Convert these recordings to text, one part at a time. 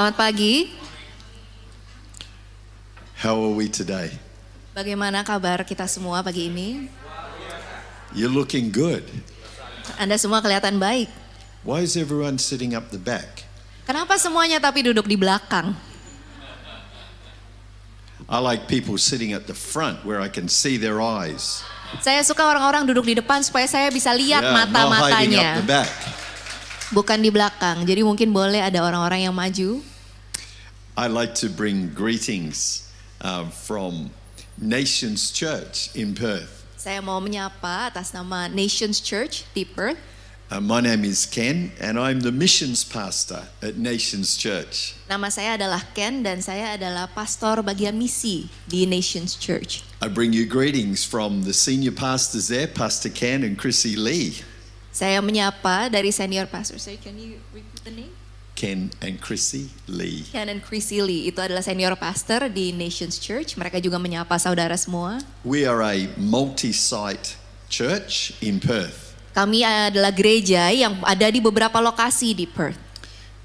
Selamat pagi. How are we today? Bagaimana kabar kita semua pagi ini? You're looking good. Anda semua kelihatan baik. Why is everyone sitting up the back? Kenapa semuanya tapi duduk di belakang? I like people sitting at the front where I can see their eyes. Saya suka orang-orang duduk di depan supaya saya bisa lihat yeah, mata-matanya. Bukan di belakang. Jadi mungkin boleh ada orang-orang yang maju. I'd like to bring greetings uh, from Nations Church in Perth. Saya mau menyapa atas nama Nations Church di Perth. Uh, my name is Ken and I'm the missions pastor at Nations Church. Nama saya adalah Ken dan saya adalah pastor bagian misi di Nations Church. I bring you greetings from the senior pastors there, Pastor Ken and Chrissy Lee. Saya menyapa dari senior pastor. So can you repeat the name? Ken and Chrissy Lee. Ken and Chrissy Lee itu adalah senior pastor di Nations Church. Mereka juga menyapa saudara semua. We are a multi-site church in Perth. Kami adalah gereja yang ada di beberapa lokasi di Perth.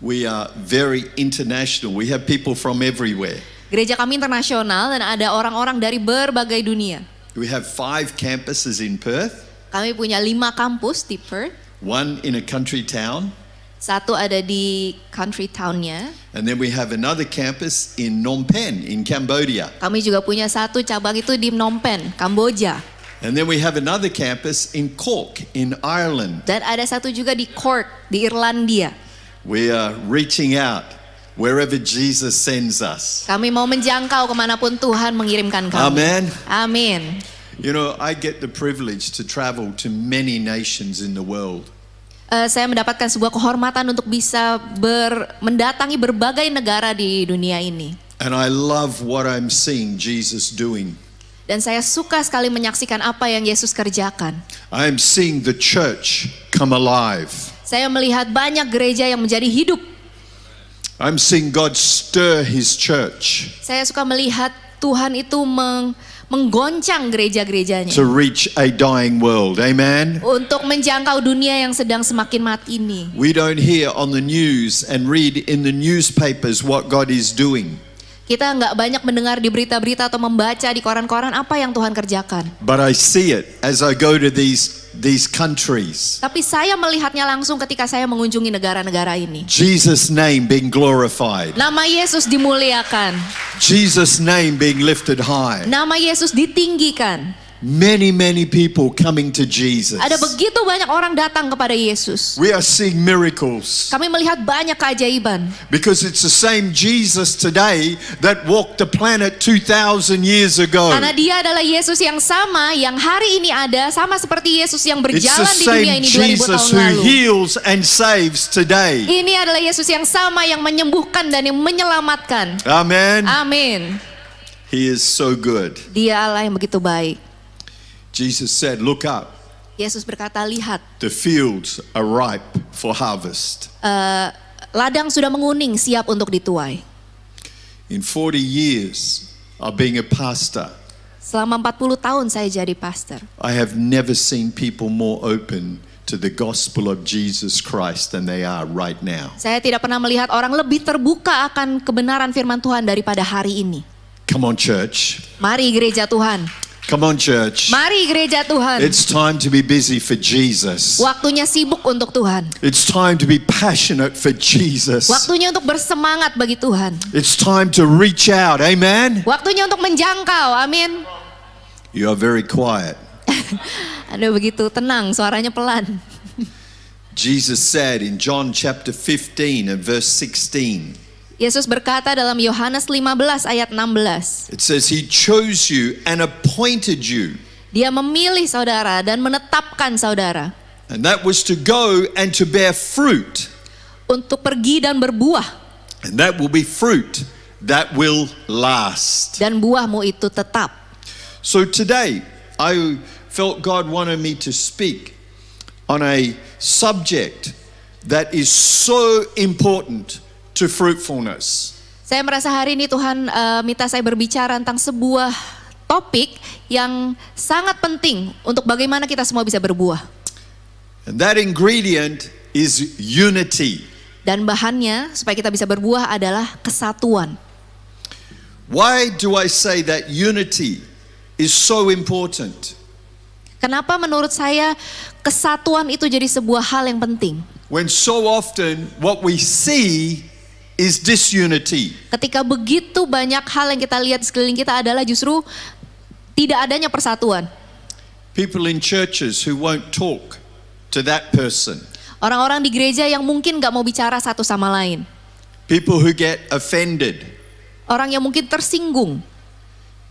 We are very international. We have people from everywhere. Gereja kami internasional dan ada orang-orang dari berbagai dunia. We have five campuses in Perth. Kami punya lima kampus di Perth. One in a country town satu ada di country townnya. And then we have another campus in Phnom Penh in Cambodia. Kami juga punya satu cabang itu di Phnom Penh, Kamboja. And then we have another campus in Cork in Ireland. Dan ada satu juga di Cork di Irlandia. We are reaching out wherever Jesus sends us. Kami mau menjangkau kemanapun Tuhan mengirimkan kami. Amen. Amin. You know, I get the privilege to travel to many nations in the world uh, saya mendapatkan sebuah kehormatan untuk bisa ber, mendatangi berbagai negara di dunia ini. And I love what I'm seeing Jesus doing. Dan saya suka sekali menyaksikan apa yang Yesus kerjakan. I'm seeing the church come alive. Saya melihat banyak gereja yang menjadi hidup. I'm seeing God stir his church. Saya suka melihat Tuhan itu meng, menggoncang gereja-gerejanya. To reach a dying world, amen. Untuk menjangkau dunia yang sedang semakin mati ini. We don't hear on the news and read in the newspapers what God is doing. Kita nggak banyak mendengar di berita-berita atau membaca di koran-koran apa yang Tuhan kerjakan. But I see it as I go to these these countries. Tapi saya melihatnya langsung ketika saya mengunjungi negara-negara ini. Jesus name being glorified. Nama Yesus dimuliakan. Jesus name being lifted high. Nama Yesus ditinggikan. Many many people coming to Jesus. Ada begitu banyak orang datang kepada Yesus. We are seeing miracles. Kami melihat banyak keajaiban. Because it's the same Jesus today that walked the planet 2000 years ago. Karena dia adalah Yesus yang sama yang hari ini ada sama seperti Yesus yang berjalan di dunia ini 2000 Jesus tahun lalu. Who heals and saves today. Ini adalah Yesus yang sama yang menyembuhkan dan yang menyelamatkan. Amin. Amin. He is so good. Dia Allah yang begitu baik. Jesus said, "Look up." Yesus berkata, "Lihat." The fields are ripe for harvest. Uh, ladang sudah menguning, siap untuk dituai. In 40 years of being a pastor, Selama 40 tahun saya jadi pastor. I have never seen people more open to the gospel of Jesus Christ than they are right now. Saya tidak pernah melihat orang lebih terbuka akan kebenaran firman Tuhan daripada hari ini. Come on church. Mari gereja Tuhan. Come on church. Mari gereja Tuhan. It's time to be busy for Jesus. Waktunya sibuk untuk Tuhan. It's time to be passionate for Jesus. Waktunya untuk bersemangat bagi Tuhan. It's time to reach out. Amen. Waktunya untuk menjangkau. Amin. You are very quiet. Anda begitu tenang, suaranya pelan. Jesus said in John chapter 15 and verse 16. Yesus berkata dalam Yohanes 15 ayat 16. It says he chose you and appointed you. Dia memilih saudara dan menetapkan saudara. And that was to go and to bear fruit. Untuk pergi dan berbuah. And that will be fruit that will last. Dan buahmu itu tetap. So today I felt God wanted me to speak on a subject that is so important to fruitfulness. Saya merasa hari ini Tuhan uh, minta saya berbicara tentang sebuah topik yang sangat penting untuk bagaimana kita semua bisa berbuah. And that ingredient is unity. Dan bahannya supaya kita bisa berbuah adalah kesatuan. Why do I say that unity is so important? Kenapa menurut saya kesatuan itu jadi sebuah hal yang penting? When so often what we see is disunity. Ketika begitu banyak hal yang kita lihat sekeliling kita adalah justru tidak adanya persatuan. People in churches who won't talk to that person. Orang-orang di gereja yang mungkin nggak mau bicara satu sama lain. People who get offended. Orang yang mungkin tersinggung.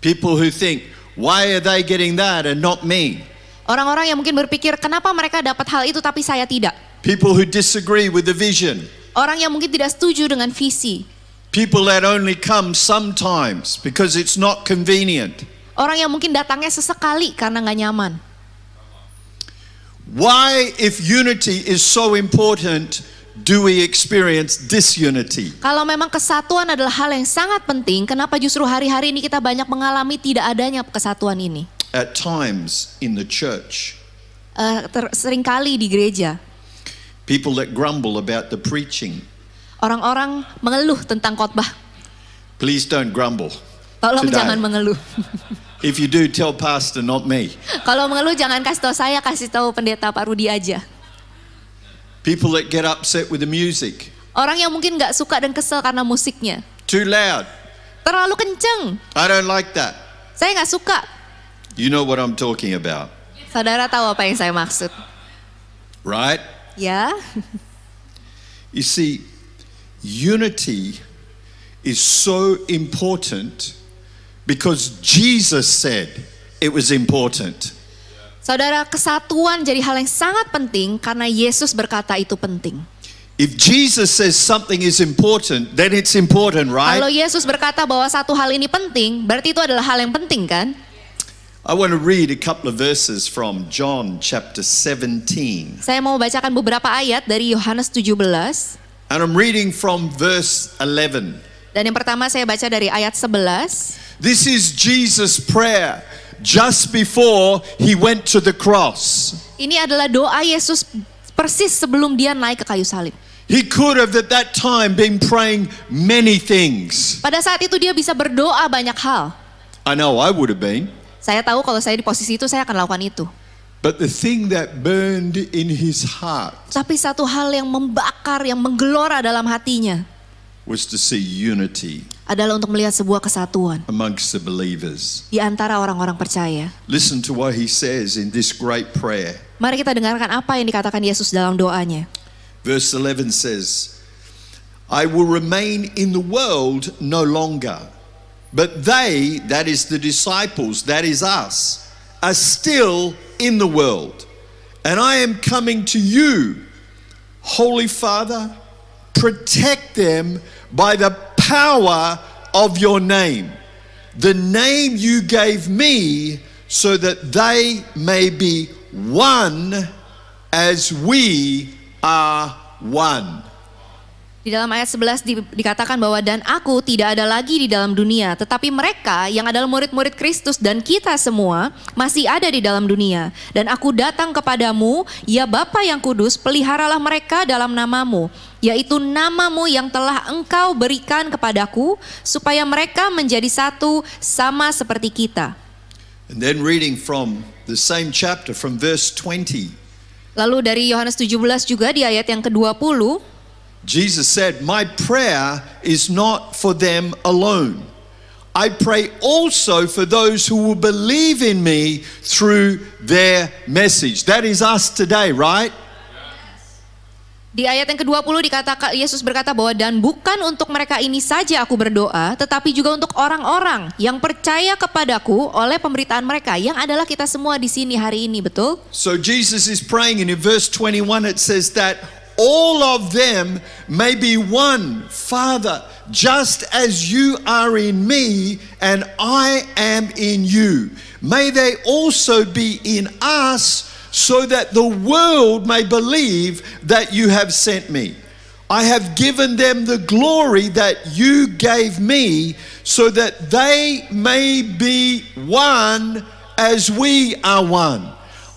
People who think, why are they getting that and not me? Orang-orang yang mungkin berpikir, kenapa mereka dapat hal itu tapi saya tidak? People who disagree with the vision. Orang yang mungkin tidak setuju dengan visi. People that only come sometimes because it's not convenient. Orang yang mungkin datangnya sesekali karena nggak nyaman. Why if unity is so important do we experience disunity? Kalau memang kesatuan adalah hal yang sangat penting, kenapa justru hari-hari ini kita banyak mengalami tidak adanya kesatuan ini? At times in the church. Uh, ter- seringkali di gereja. People that grumble about the preaching. Orang-orang mengeluh tentang khotbah. Please don't grumble. Tolong today. jangan mengeluh. If you do, tell pastor, not me. Kalau mengeluh jangan kasih tahu saya, kasih tahu pendeta Pak Rudi aja. People that get upset with the music. Orang yang mungkin nggak suka dan kesel karena musiknya. Too loud. Terlalu kenceng. I don't like that. Saya nggak suka. You know what I'm talking about. Saudara tahu apa yang saya maksud. Right? Ya. You see, unity is so important because Jesus said it was important. Saudara, kesatuan jadi hal yang sangat penting karena Yesus berkata itu penting. If Jesus says something is important, then it's important, right? Kalau Yesus berkata bahwa satu hal ini penting, berarti itu adalah hal yang penting, kan? I want to read a couple of verses from John chapter 17. Saya mau bacakan beberapa ayat dari Yohanes 17. And I'm reading from verse 11. Dan yang pertama saya baca dari ayat 11. This is Jesus prayer just before he went to the cross. Ini adalah doa Yesus persis sebelum dia naik ke kayu salib. He could have at that time been praying many things. Pada saat itu dia bisa berdoa banyak hal. I know I would have been. Saya tahu kalau saya di posisi itu saya akan lakukan itu. But the thing that burned in his heart. Tapi satu hal yang membakar, yang menggelora dalam hatinya. Was to see unity. Adalah untuk melihat sebuah kesatuan. Amongst the believers. Di antara orang-orang percaya. Listen to what he says in this great prayer. Mari kita dengarkan apa yang dikatakan Yesus dalam doanya. Verse 11 says, I will remain in the world no longer. But they, that is the disciples, that is us, are still in the world. And I am coming to you, Holy Father, protect them by the power of your name, the name you gave me, so that they may be one as we are one. Di dalam ayat 11 di, dikatakan bahwa dan aku tidak ada lagi di dalam dunia, tetapi mereka yang adalah murid-murid Kristus dan kita semua masih ada di dalam dunia. Dan aku datang kepadamu, ya Bapa yang kudus, peliharalah mereka dalam namamu, yaitu namamu yang telah engkau berikan kepadaku, supaya mereka menjadi satu sama seperti kita. And then reading from the same chapter from verse 20. Lalu dari Yohanes 17 juga di ayat yang ke-20 Jesus said, My prayer is not for them alone. I pray also for those who will believe in me through their message. That is us today, right? Di ayat yang ke-20 dikatakan Yesus berkata bahwa dan bukan untuk mereka ini saja aku berdoa, tetapi juga untuk orang-orang yang percaya kepadaku oleh pemberitaan mereka yang adalah kita semua di sini hari ini, betul? So Jesus is praying and in verse 21 it says that all of them may be one. Father, just as you are in me and I am in you, may they also be in us so that the world may believe that you have sent me. I have given them the glory that you gave me so that they may be one as we are one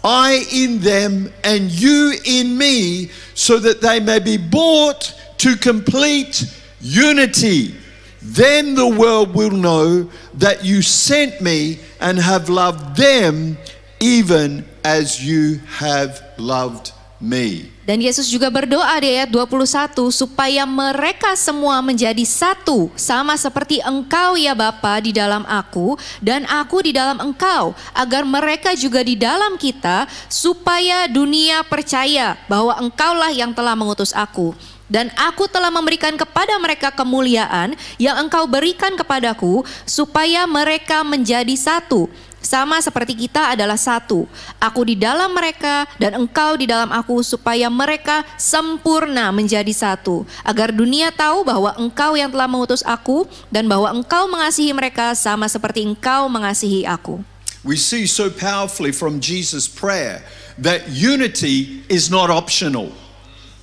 I in them and you in me, so that they may be brought to complete unity. Then the world will know that you sent me and have loved them even as you have loved me. Dan Yesus juga berdoa di ayat 21 supaya mereka semua menjadi satu sama seperti engkau ya Bapa di dalam aku dan aku di dalam engkau agar mereka juga di dalam kita supaya dunia percaya bahwa engkaulah yang telah mengutus aku dan aku telah memberikan kepada mereka kemuliaan yang engkau berikan kepadaku supaya mereka menjadi satu sama seperti kita adalah satu. Aku di dalam mereka dan engkau di dalam aku supaya mereka sempurna menjadi satu. Agar dunia tahu bahwa engkau yang telah mengutus aku dan bahwa engkau mengasihi mereka sama seperti engkau mengasihi aku. We see so powerfully from Jesus prayer that unity is not optional.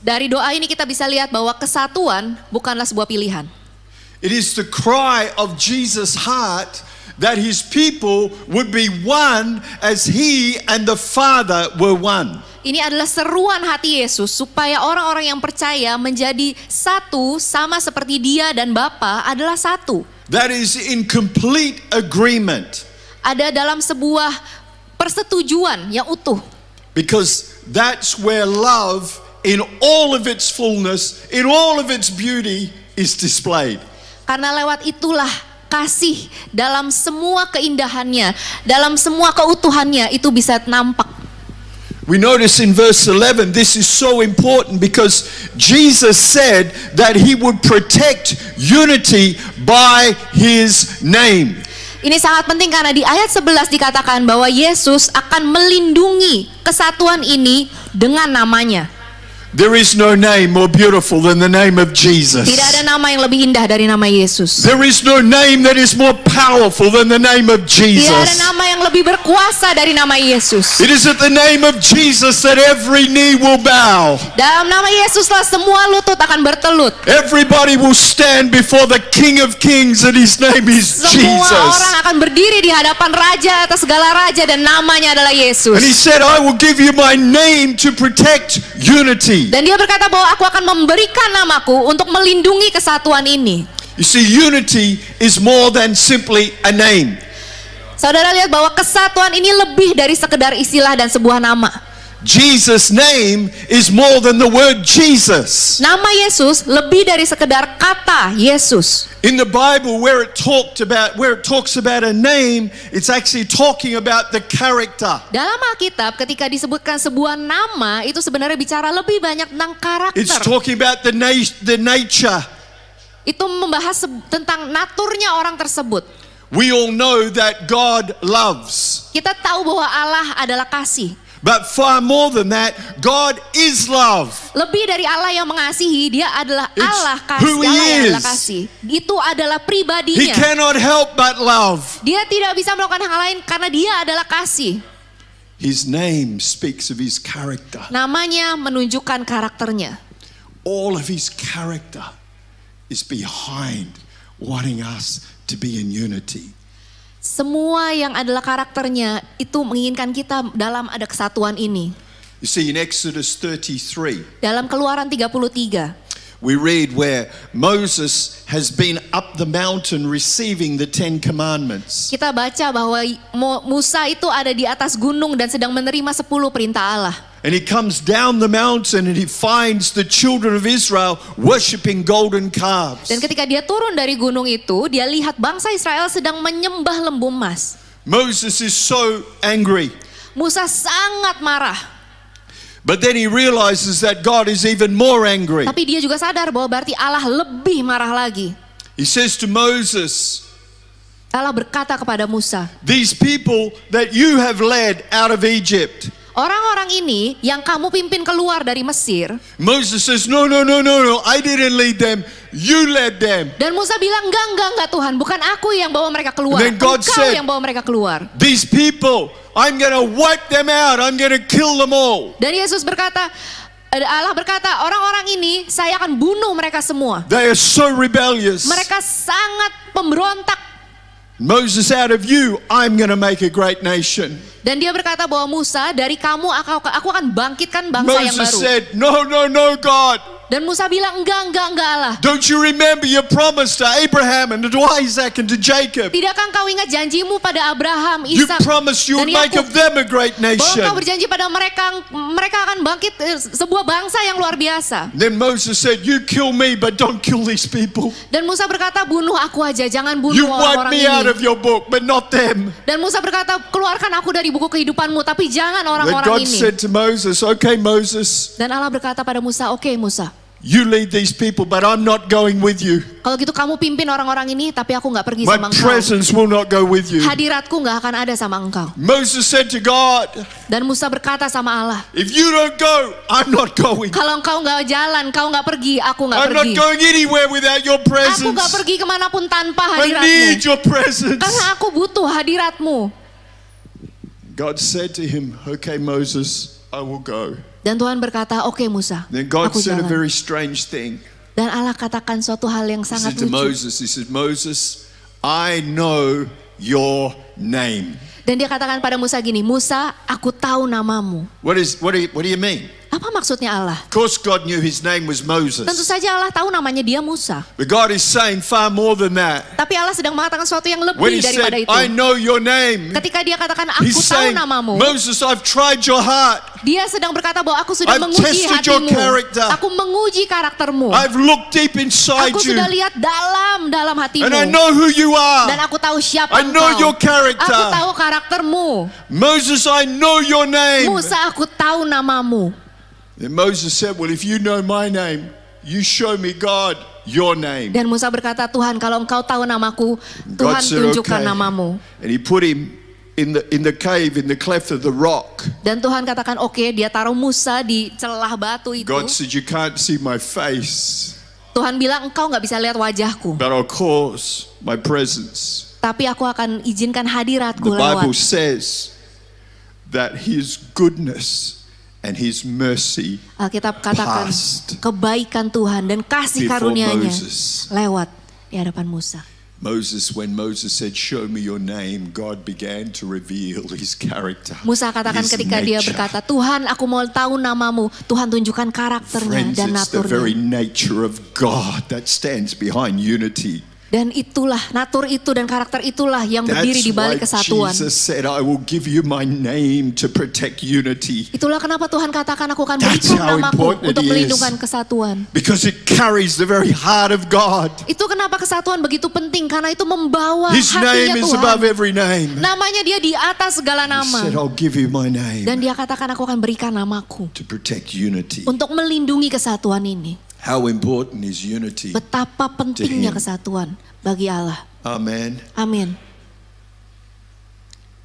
Dari doa ini kita bisa lihat bahwa kesatuan bukanlah sebuah pilihan. It is the cry of Jesus' heart that his people would be one as he and the Father were one. Ini adalah seruan hati Yesus supaya orang-orang yang percaya menjadi satu sama seperti dia dan Bapa adalah satu. That is in complete agreement. Ada dalam sebuah persetujuan yang utuh. Because that's where love in all of its fullness, in all of its beauty is displayed. Karena lewat itulah kasih dalam semua keindahannya, dalam semua keutuhannya itu bisa nampak. We notice in verse 11 this is so important because Jesus said that he would protect unity by his name. Ini sangat penting karena di ayat 11 dikatakan bahwa Yesus akan melindungi kesatuan ini dengan namanya. There is no name more beautiful than the name of Jesus. Tidak ada nama yang lebih indah dari nama Yesus. There is no name that is more powerful than the name of Jesus. Tidak ada nama yang lebih berkuasa dari nama Yesus. It is at the name of Jesus that every knee will bow. Dalam nama Yesuslah semua lutut akan bertelut. Everybody will stand before the King of Kings and his name is semua Jesus. Semua orang akan berdiri di hadapan raja atas segala raja dan namanya adalah Yesus. And he said, "I will give you my name to protect unity." Dan dia berkata bahwa aku akan memberikan namaku untuk melindungi kesatuan ini. You see, unity is more than simply a name. Saudara lihat bahwa kesatuan ini lebih dari sekedar istilah dan sebuah nama. Jesus name is more than the word Jesus. Nama Yesus lebih dari sekedar kata Yesus. In the Bible where it talked about where it talks about a name, it's actually talking about the character. Dalam Alkitab ketika disebutkan sebuah nama itu sebenarnya bicara lebih banyak tentang karakter. It's talking about the na the nature. Itu membahas tentang naturnya orang tersebut. We all know that God loves. Kita tahu bahwa Allah adalah kasih. But far more than that, God is love. Lebih dari Allah yang mengasihi, dia adalah Allah kasih. Who he is. adalah kasih. Itu adalah pribadinya. He cannot help but love. Dia tidak bisa melakukan hal lain karena dia adalah kasih. His name speaks of his character. Namanya menunjukkan karakternya. All of his character is behind wanting us to be in unity. Semua yang adalah karakternya itu menginginkan kita dalam ada kesatuan ini. You see in Exodus 33. Dalam Keluaran 33. We read where Moses has been up the mountain receiving the Ten Commandments. Kita baca bahwa Musa itu ada di atas gunung dan sedang menerima 10 perintah Allah and he comes down the mountain and he finds the children of Israel worshiping golden calves. Dan ketika dia turun dari gunung itu, dia lihat bangsa Israel sedang menyembah lembu emas. Moses is so angry. Musa sangat marah. But then he realizes that God is even more angry. Tapi dia juga sadar bahwa berarti Allah lebih marah lagi. He says to Moses, Allah berkata kepada Musa, These people that you have led out of Egypt. Orang-orang ini yang kamu pimpin keluar dari Mesir. Moses says, no, no, no, no, no, I didn't lead them. You led them. Dan Musa bilang, enggak, enggak, enggak Tuhan, bukan aku yang bawa mereka keluar. then God Engkau said, yang bawa mereka keluar. These people, I'm gonna wipe them out. I'm gonna kill them all. Dan Yesus berkata, eh, Allah berkata, orang-orang ini saya akan bunuh mereka semua. They are so rebellious. Mereka sangat pemberontak. Moses, out of you, I'm gonna make a great nation. Dan dia berkata bahwa Musa, dari kamu aku, aku akan bangkitkan bangsa Moses yang baru. said, no, no, no God. Dan Musa bilang, enggak, enggak, enggak Allah. Don't you remember your promise to Abraham and to Isaac and to Jacob? Tidakkah kau ingat janjimu pada Abraham, Ishak, you promised you would make of them a great nation. Bahwa kau berjanji pada mereka, mereka akan bangkit eh, sebuah bangsa yang luar biasa. Then Moses said, you kill me, but don't kill these people. Dan Musa berkata, bunuh aku aja, jangan bunuh orang-orang ini. You want me out of your book, but not them. Dan Musa berkata, keluarkan aku dari buku kehidupanmu, tapi jangan orang-orang ini. Said to Moses, okay, Moses. Dan Allah berkata pada Musa, oke okay, Musa. You lead these people, but I'm not going with you. Kalau gitu kamu pimpin orang-orang ini, tapi aku nggak pergi sama engkau. My presence will not go with you. Hadiratku nggak akan ada sama engkau. Moses said to God. Dan Musa berkata sama Allah. If you don't go, I'm not going. Kalau engkau nggak jalan, kau nggak pergi, aku nggak pergi. I'm not going anywhere without your presence. Aku nggak pergi kemanapun tanpa hadiratmu. I need your presence. Karena aku butuh hadiratmu. God said to him, "Okay, Moses, I will go." Dan Tuhan berkata, "Oke okay, Musa, Then God aku said jalan." A very strange thing. Dan Allah katakan suatu hal yang sangat lucu. He said to Moses, he said, "Moses, I know your name." Dan dia katakan pada Musa gini, "Musa, aku tahu namamu." What is what do you, what do you mean? Apa maksudnya Allah? Of course God knew his name was Moses. Tentu saja Allah tahu namanya dia Musa. But God is saying far more than that. Tapi Allah sedang mengatakan sesuatu yang lebih When he daripada said, itu. I know your name. Ketika dia katakan aku He's tahu saying, namamu. Moses, I've tried your heart. Dia sedang berkata bahwa aku sudah I've menguji hatimu. Aku menguji karaktermu. I've looked deep inside aku you. sudah lihat dalam dalam hatimu. And I know who you are. Dan aku tahu siapa I know your character. Aku tahu karaktermu. Moses, I know your name. Musa, aku tahu namamu. Then Moses said, well, if you know my name, you show me God, your name. Dan Musa berkata, Tuhan, kalau engkau tahu namaku, Tuhan said, tunjukkan okay. namamu. And he put him in the in the cave in the cleft of the rock. Dan Tuhan katakan, oke, okay, dia taruh Musa di celah batu itu. God said, you can't see my face. Tuhan bilang, engkau nggak bisa lihat wajahku. But of course, my presence. Tapi aku akan izinkan hadiratku lewat. The Bible lewat. says that His goodness And his mercy Alkitab ah, katakan kebaikan Tuhan dan kasih karunia-Nya lewat di hadapan Musa. Moses, when Moses said, "Show me your name," God began to reveal His character. Musa katakan his ketika nature. dia berkata, Tuhan, aku mau tahu namamu. Tuhan tunjukkan karakternya Friends, dan naturnya. It's the very nature of God that stands behind unity. Dan itulah natur itu dan karakter itulah yang berdiri di balik kesatuan. Itulah kenapa Tuhan katakan aku akan berikan namaku untuk melindungi kesatuan. Because it carries the very heart of God. Itu kenapa kesatuan begitu penting karena itu membawa His hatinya name Tuhan. Is above every name. Namanya dia di atas segala nama. He said, I'll give you my name. Dan dia katakan aku akan berikan namaku. To Untuk melindungi kesatuan ini. How important is unity Betapa pentingnya kesatuan bagi Allah. Amin. Amin.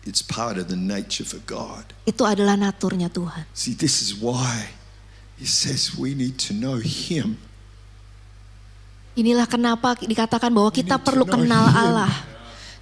It's part of the nature for God. Itu adalah naturnya Tuhan. See, this is why He says we need to know Him. Inilah kenapa dikatakan bahwa kita perlu kenal Allah. Him.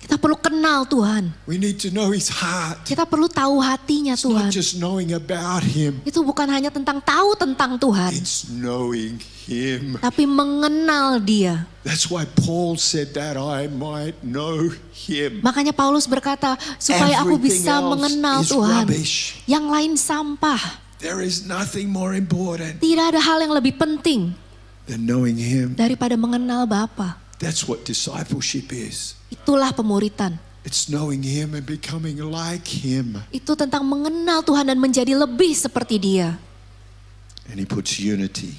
Kita perlu kenal Tuhan. We need to know his heart. Kita perlu tahu hatinya It's Tuhan. Not just knowing about him. Itu bukan hanya tentang tahu tentang Tuhan. It's knowing him. Tapi mengenal dia. That's why Paul said that I might know him. Makanya Paulus berkata supaya Everything aku bisa mengenal Tuhan. Rubbish. Yang lain sampah. There is nothing more important. Tidak ada hal yang lebih penting. Than knowing him. Daripada mengenal Bapa. That's what discipleship is. Itulah pemuritan. It's knowing him and becoming like him. Itu tentang mengenal Tuhan dan menjadi lebih seperti dia. And he puts unity.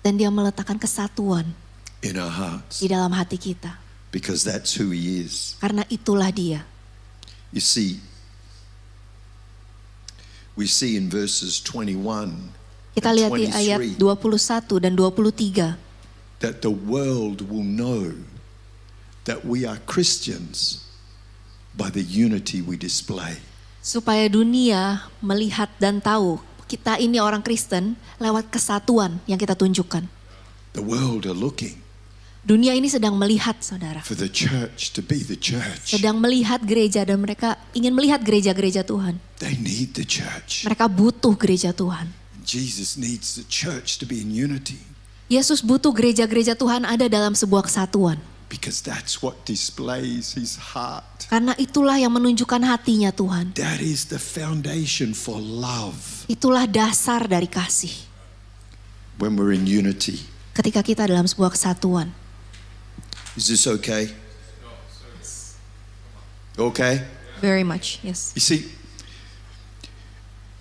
Dan dia meletakkan kesatuan in our hearts. di dalam hati kita. Because that's who he is. Karena itulah dia. You see, we see in verses 21 Kita lihat di ayat 21 dan 23 that the world will know that we are Christians by the unity we display. Supaya dunia melihat dan tahu kita ini orang Kristen lewat kesatuan yang kita tunjukkan. The world are looking. Dunia ini sedang melihat, saudara. For the church to be the church. Sedang melihat gereja dan mereka ingin melihat gereja-gereja Tuhan. They need the church. Mereka butuh gereja Tuhan. Jesus needs the church to be in unity. Yesus butuh gereja-gereja Tuhan ada dalam sebuah kesatuan. Because that's what displays his heart. Karena itulah yang menunjukkan hatinya Tuhan. That is the foundation for love. Itulah dasar dari kasih. When we're in unity. Ketika kita dalam sebuah kesatuan. Is this okay? Okay? Very much, yes. You see,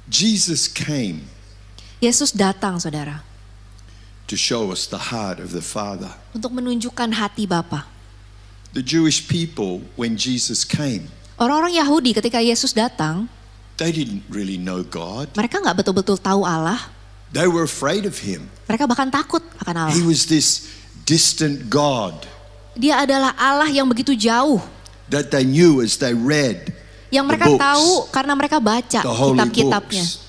Jesus came. Yesus datang, saudara to show us the heart of the Father. Untuk menunjukkan hati Bapa. The Jewish people when Jesus came. Orang-orang Yahudi ketika Yesus datang, they didn't really know God. Mereka nggak betul-betul tahu Allah. They were afraid of him. Mereka bahkan takut akan Allah. He was this distant God. Dia adalah Allah yang begitu jauh. That they knew as they read yang mereka the books, tahu karena mereka baca kitab-kitabnya.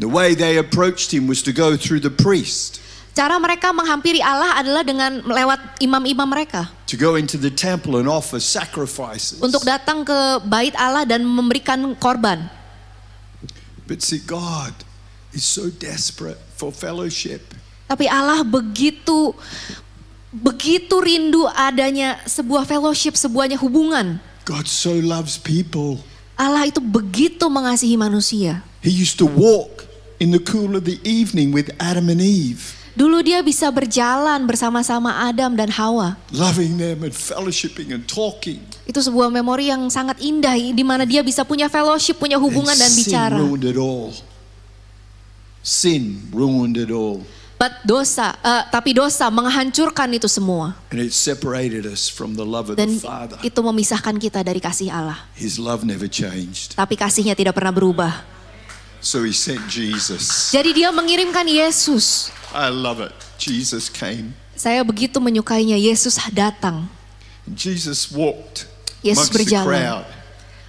The way they approached him was to go through the priest. Cara mereka menghampiri Allah adalah dengan lewat imam-imam mereka. To go into the temple and offer sacrifices. Untuk datang ke bait Allah dan memberikan korban. But see, God is so desperate for fellowship. Tapi Allah begitu begitu rindu adanya sebuah fellowship, sebuahnya hubungan. God so loves people. Allah itu begitu mengasihi manusia. He used to walk in the cool of the evening with Adam and Eve. Dulu dia bisa berjalan bersama-sama Adam dan Hawa. Loving them and fellowshipping and talking. Itu sebuah memori yang sangat indah di mana dia bisa punya fellowship, punya hubungan and dan sin Ruined it all. Sin ruined it all. But dosa, uh, tapi dosa menghancurkan itu semua. And it separated us from the love of dan the Father. itu memisahkan kita dari kasih Allah. His love never changed. Tapi kasihnya tidak pernah berubah. So he sent Jesus. Jadi dia mengirimkan Yesus. I love it. Jesus came. Saya begitu menyukainya. Yesus datang. Jesus walked. Yesus berjalan. The crowd.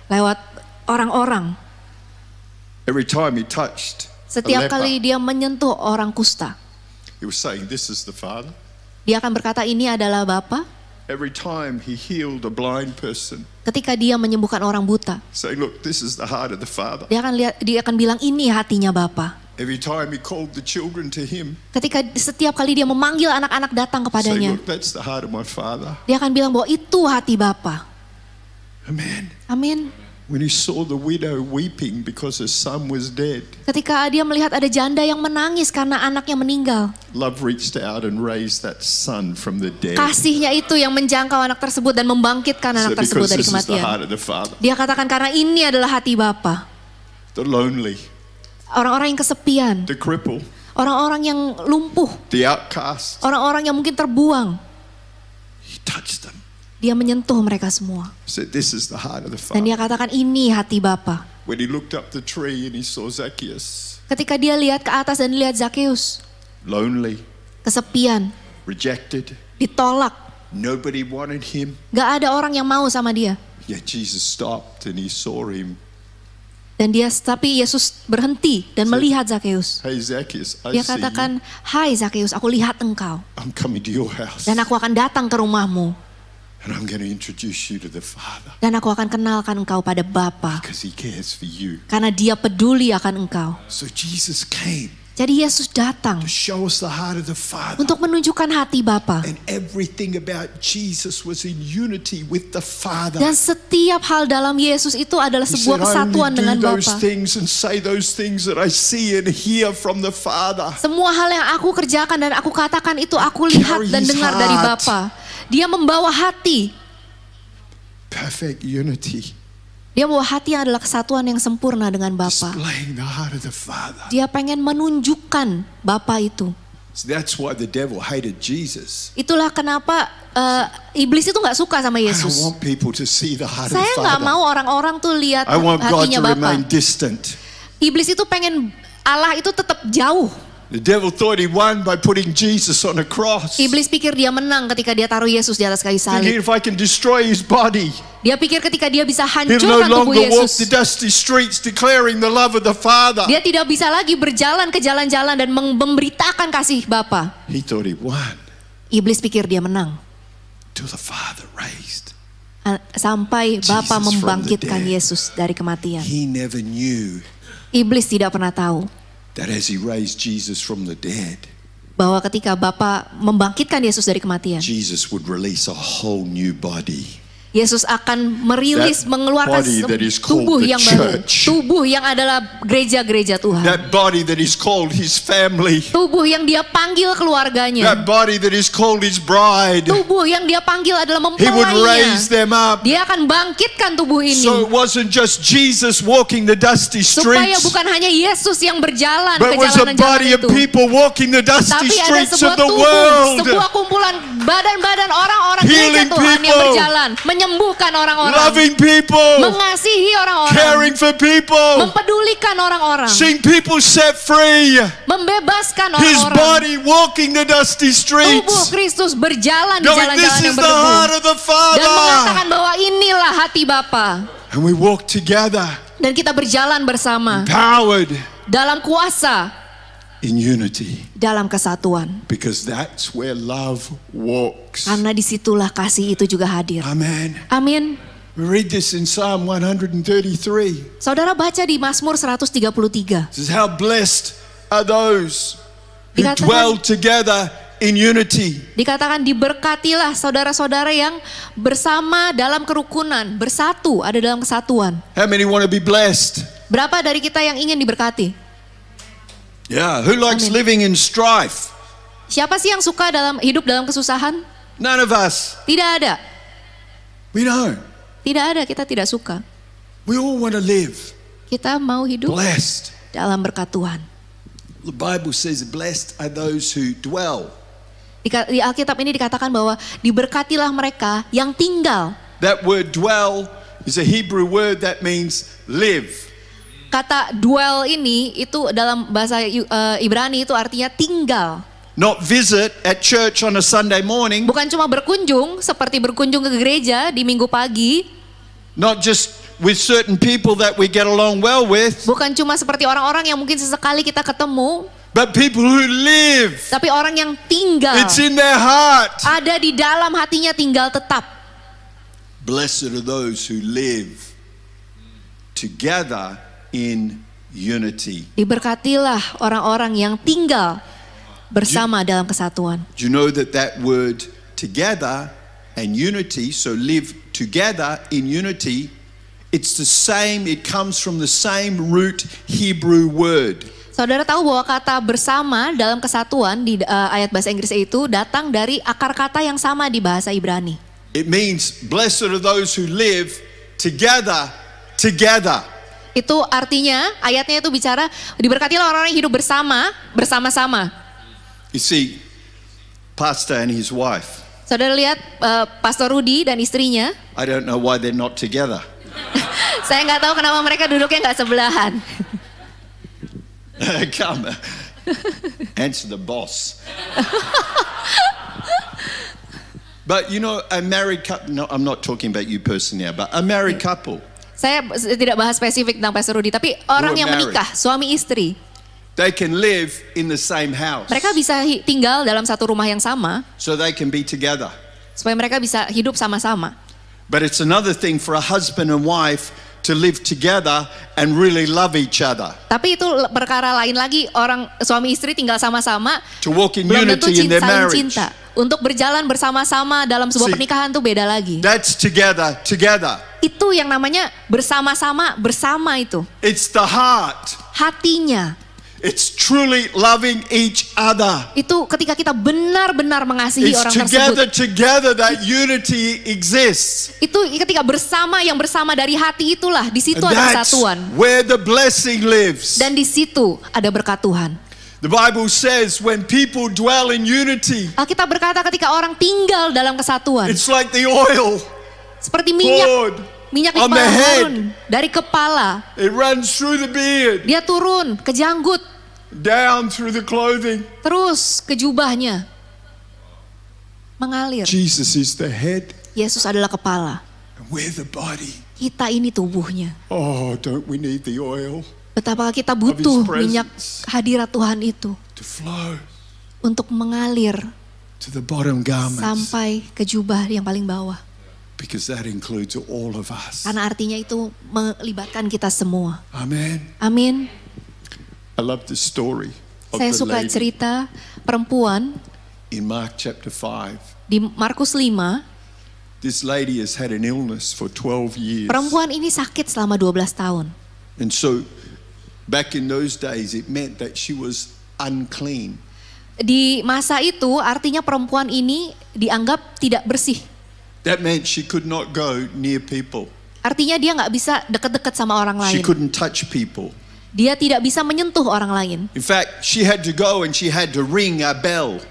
Lewat orang-orang. Every time he touched. Setiap kali dia menyentuh orang kusta. He was saying, This is the Father. Dia akan berkata ini adalah Bapa every time he healed a blind person. Ketika dia menyembuhkan orang buta. Saying, look, this is the heart of the Father. Dia akan lihat, dia akan bilang ini hatinya Bapa. Every time he called the children to him. Ketika setiap kali dia memanggil anak-anak datang kepadanya. Saying, look, that's the heart of my Father. Dia akan bilang bahwa itu hati Bapa. Amen. Amin. When he saw the widow weeping because her son was dead. Ketika dia melihat ada janda yang menangis karena anaknya meninggal. Love reached out and raised that son from the dead. Kasihnya itu yang menjangkau anak tersebut dan membangkitkan anak tersebut dari kematian. Dia katakan karena ini adalah hati Bapa. The lonely. Orang-orang yang kesepian. The cripple. Orang-orang yang lumpuh. The outcast. Orang-orang yang mungkin terbuang. He touched dia menyentuh mereka semua. Dan dia katakan ini hati Bapa. Ketika dia lihat ke atas dan lihat Zacchaeus, Lonely. Kesepian. Rejected. Ditolak. Nobody wanted him. Gak ada orang yang mau sama dia. Yet Jesus stopped and he saw him dan dia tapi Yesus berhenti dan melihat Zakheus. Hey Zacchaeus, dia katakan, "Hai Zacchaeus, aku lihat engkau." I'm coming to your house. Dan aku akan datang ke rumahmu. Dan aku akan kenalkan engkau pada Bapa. Karena dia peduli akan engkau. So Jesus came. Jadi Yesus datang untuk menunjukkan hati Bapa. Dan setiap hal dalam Yesus itu adalah sebuah kesatuan dengan Bapa. Semua hal yang aku kerjakan dan aku katakan itu aku lihat dan dengar dari Bapa. Dia membawa hati. Perfect unity. Dia membawa hati yang adalah kesatuan yang sempurna dengan Bapa. Dia pengen menunjukkan Bapa itu. So that's why the devil hated Jesus. Itulah kenapa uh, iblis itu nggak suka sama Yesus. Saya nggak mau orang-orang tuh lihat hatinya Bapa. Iblis itu pengen Allah itu tetap jauh The devil thought he won by putting Jesus on a cross. Iblis pikir dia menang ketika dia taruh Yesus di atas kayu salib. If I can destroy his body, dia pikir ketika dia bisa hancurkan no tubuh Yesus, dia tidak bisa lagi berjalan ke jalan-jalan dan memberitakan kasih Bapa. Iblis pikir dia menang. Sampai Bapa membangkitkan Yesus dari kematian. Iblis tidak pernah tahu that as he raised Jesus from the dead, bahwa ketika Bapak membangkitkan Yesus dari kematian, Jesus would release a whole new body. Yesus akan merilis that mengeluarkan tubuh yang baru, tubuh yang adalah gereja-gereja Tuhan. That body that is called his family. Tubuh yang dia panggil keluarganya. That body that is called his bride. Tubuh yang dia panggil adalah mempelainya. He would raise them up. Dia akan bangkitkan tubuh ini. So it wasn't just Jesus walking the dusty streets. Supaya bukan hanya Yesus yang berjalan ke jalanan-jalan itu. But was a body of people walking the dusty streets of the world. Tapi ada Sebuah tubuh, sebuah kumpulan badan-badan orang-orang gereja Tuhan people. yang berjalan menyembuhkan orang-orang. Loving people. Mengasihi orang-orang. Caring for people. Mempedulikan orang-orang. Seeing people set free. Membebaskan orang-orang. His body walking the dusty streets. Tubuh Kristus berjalan di jalan-jalan yang berdebu. Dan mengatakan bahwa inilah hati Bapa. And we walk together. Dan kita berjalan bersama. Empowered. Dalam kuasa in unity. Dalam kesatuan. Because that's where love walks. Karena disitulah kasih itu juga hadir. Amin. Amin. We read this in Psalm 133. Saudara baca di Mazmur 133. This is how blessed are those who Dikatakan, dwell together in unity. Dikatakan diberkatilah saudara-saudara yang bersama dalam kerukunan, bersatu ada dalam kesatuan. How many want to be blessed? Berapa dari kita yang ingin diberkati? Yeah, who likes Amen. living in strife? Siapa sih yang suka dalam hidup dalam kesusahan? None of us. Tidak ada. We don't. Tidak ada, kita tidak suka. We all want to live. Kita mau hidup blessed. dalam berkat Tuhan. The Bible says blessed are those who dwell. Di, di Alkitab ini dikatakan bahwa diberkatilah mereka yang tinggal. That word dwell is a Hebrew word that means live kata dwell ini itu dalam bahasa uh, Ibrani itu artinya tinggal. Not visit at church on a Sunday morning. Bukan cuma berkunjung seperti berkunjung ke gereja di minggu pagi. Not just with certain people that we get along well with. Bukan cuma seperti orang-orang yang mungkin sesekali kita ketemu. But people who live. Tapi orang yang tinggal. It's in their heart. Ada di dalam hatinya tinggal tetap. Blessed are those who live together in unity. Diberkatilah orang-orang yang tinggal bersama you, dalam kesatuan. You know that that word together and unity, so live together in unity, it's the same, it comes from the same root Hebrew word. Saudara tahu bahwa kata bersama dalam kesatuan di uh, ayat bahasa Inggris itu datang dari akar kata yang sama di bahasa Ibrani. It means blessed are those who live together together. Itu artinya ayatnya itu bicara diberkatilah orang-orang yang hidup bersama, bersama-sama. You see, pastor and his wife. Saudara lihat uh, Pastor Rudi dan istrinya. I don't know why they're not together. Saya nggak tahu kenapa mereka duduknya nggak sebelahan. Come, answer the boss. But you know, a married couple, no, I'm not talking about you personally, but a married couple. Saya tidak bahas spesifik tentang Pastor Rudy, tapi orang yang married. menikah, suami istri. They can live in the same house. Mereka bisa tinggal dalam satu rumah yang sama. So they can be together. Supaya mereka bisa hidup sama-sama. But it's another thing for a husband and wife to live together and really love each other. Tapi itu perkara lain lagi orang suami istri tinggal sama-sama. To walk in unity in their marriage. Cinta. Untuk berjalan bersama-sama dalam sebuah See, pernikahan tuh beda lagi. That's together, together. Itu yang namanya bersama-sama, bersama itu. It's the heart. Hatinya. It's truly loving each other. Itu ketika kita benar-benar mengasihi It's orang together, tersebut. together that unity exists. Itu ketika bersama yang bersama dari hati itulah di situ ada kesatuan. Where the blessing lives. Dan di situ ada berkat Tuhan. The Bible says when people dwell in unity. Alkitab berkata ketika orang tinggal dalam kesatuan. It's like the oil. Seperti minyak. Poured minyak on the head. Turun dari kepala. It runs through the beard. Dia turun ke janggut. Down through the clothing. Terus ke jubahnya. Mengalir. Jesus is the head. Yesus adalah kepala. And we're the body. Kita ini tubuhnya. Oh, don't we need the oil? Betapa kita butuh minyak hadirat Tuhan itu to flow untuk mengalir to the bottom garments. sampai ke jubah yang paling bawah. Because that includes all of us. Karena artinya itu melibatkan kita semua. Amin. Amin. I love the story of Saya suka lady. cerita perempuan in Mark chapter five, Di Markus 5 This lady has had an illness for 12 years. Perempuan ini sakit selama 12 tahun. And so Back in those days it meant that she was unclean. Di masa itu artinya perempuan ini dianggap tidak bersih. That meant she could not go near people. Artinya dia nggak bisa deket-deket sama orang lain. She couldn't touch people. Dia tidak bisa menyentuh orang lain. In fact, she had to go and she had to ring a bell.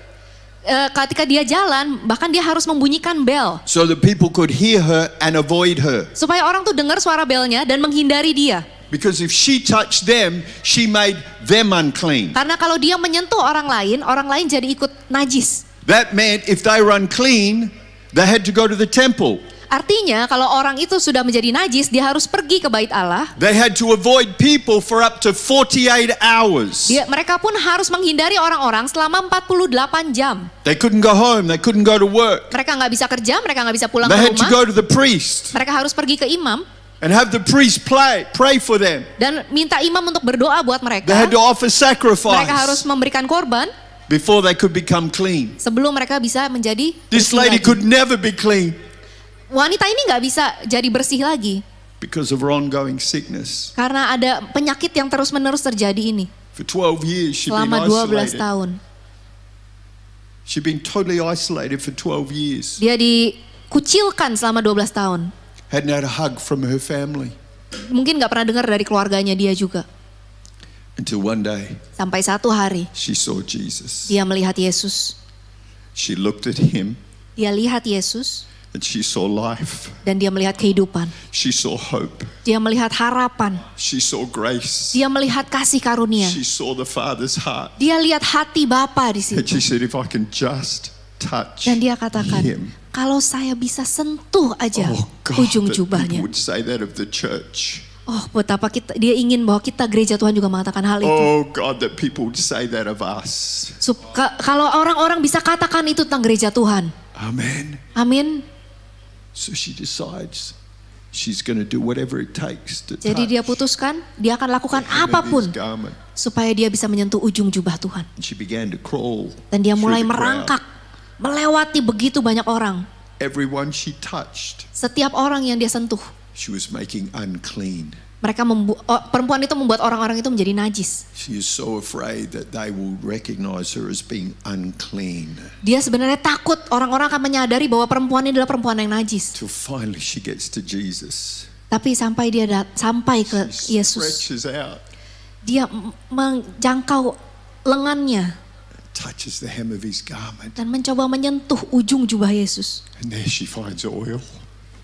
E, ketika dia jalan, bahkan dia harus membunyikan bel. So the people could hear her and avoid her. Supaya orang tuh dengar suara belnya dan menghindari dia. Because if she touched them, she made them unclean. Karena kalau dia menyentuh orang lain, orang lain jadi ikut najis. That meant if they were unclean, they had to go to the temple. Artinya kalau orang itu sudah menjadi najis, dia harus pergi ke bait Allah. They had to avoid people for up to 48 hours. Dia, mereka pun harus menghindari orang-orang selama 48 jam. They couldn't go home, they couldn't go to work. Mereka nggak bisa kerja, mereka nggak bisa pulang they ke rumah. They had to go to the priest. Mereka harus pergi ke imam. And have the priest play, pray for them. Dan minta imam untuk berdoa buat mereka. They had to offer sacrifice. Mereka harus memberikan korban. Before they could become clean. Sebelum mereka bisa menjadi This lady lagi. could never be clean. Wanita ini nggak bisa jadi bersih lagi. Because of her ongoing sickness. Karena ada penyakit yang terus-menerus terjadi ini. For 12 years she'd Selama 12 tahun. She'd been totally isolated for 12 years. Dia dikucilkan selama 12 tahun hadn't had a hug from her family. Mungkin nggak pernah dengar dari keluarganya dia juga. Until one day, sampai satu hari, she saw Jesus. Dia melihat Yesus. She looked at him. Dia lihat Yesus. And she saw life. Dan dia melihat kehidupan. She saw hope. Dia melihat harapan. She saw grace. Dia melihat kasih karunia. She saw the Father's heart. Dia lihat hati Bapa di situ. And she said, if I can just touch Dan dia katakan, him, kalau saya bisa sentuh aja oh God, ujung jubahnya. Would say that of the church. Oh, betapa kita dia ingin bahwa kita gereja Tuhan juga mengatakan hal itu. Oh God, that people would say that of us. so, ka, kalau orang-orang bisa katakan itu tentang gereja Tuhan. Amin. Amin. So she decides she's gonna do whatever it takes to Jadi dia putuskan dia akan lakukan apapun supaya dia bisa menyentuh ujung jubah Tuhan. She began to crawl Dan dia mulai merangkak melewati begitu banyak orang. Everyone she touched. Setiap orang yang dia sentuh. She was making unclean. Mereka membu perempuan itu membuat orang-orang itu menjadi najis. She is so afraid that they will recognize her as being unclean. Dia sebenarnya takut orang-orang akan menyadari bahwa perempuan ini adalah perempuan yang najis. To finally she gets to Jesus. Tapi sampai dia sampai ke Yesus. Dia menjangkau lengannya. Dan mencoba menyentuh ujung jubah Yesus.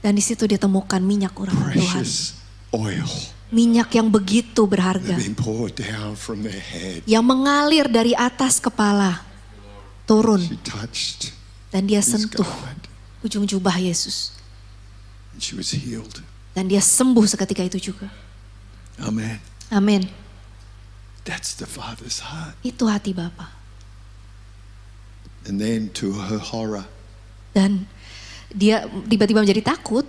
Dan di situ dia temukan minyak urat Tuhan. Minyak yang begitu berharga. Yang mengalir dari atas kepala turun. Dan dia sentuh ujung jubah Yesus. Dan dia sembuh seketika itu juga. Amin. Amin. Itu hati Bapak. And then to her horror, Dan dia tiba-tiba menjadi takut